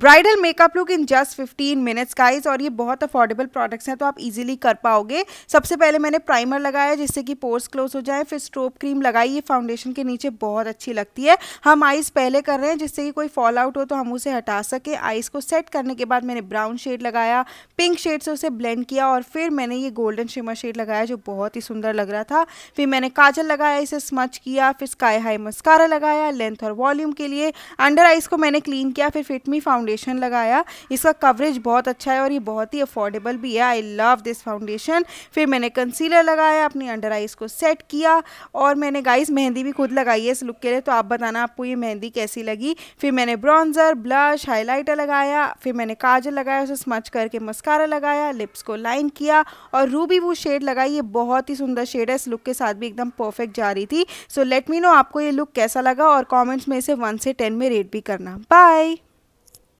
bridal makeup look in just fifteen minutes guys और ये बहुत अफोर्डेबल प्रोडक्ट्स हैं तो आप इजीली कर पाओगे सबसे पहले मैंने प्राइमर लगाया जिससे कि पोर्स क्लोज हो जाए फिर स्ट्रोप क्रीम लगाई ये फाउंडेशन के नीचे बहुत अच्छी लगती है हम आइज़ पहले कर रहे हैं जिससे कि कोई फॉल आउट हो तो हम उसे हटा सके आइज़ को सेट करने के बाद मैंने ब्राउन शेड लगाया पिंक शेड से उसे ब्लेंड किया और फिर मैंने ये गोल्डन शिमर शेड लगाया जो बहुत ही सुंदर लग रहा था फिर मैंने काजल लगाया इसे स्मच किया फिर स्काई हाई मस्कारा लगाया लेंथ और वॉल्यूम के लिए अंडर आइज़ को मैंने क्लीन किया फिर फिटमी फाउंड फाउंडेशन लगाया इसका कवरेज बहुत अच्छा है और ये बहुत ही अफोर्डेबल भी है आई लव दिस फाउंडेशन फिर मैंने कंसीलर लगाया अपनी अंडर आइज को सेट किया और मैंने गाइस मेहंदी भी खुद लगाई है इस लुक के लिए तो आप बताना आपको ये मेहंदी कैसी लगी फिर मैंने ब्रॉन्जर ब्लश हाईलाइटर लगाया फिर मैंने काजल लगाया उसे स्मच करके मस्कारा लगाया लिप्स को लाइन किया और रूबी वो शेड लगाई ये बहुत ही सुंदर शेड है इस लुक के साथ भी एकदम परफेक्ट जा रही थी सो लेट मी नो आपको ये लुक कैसा लगा और कॉमेंट्स में इसे वन से टेन में रेट भी करना बाय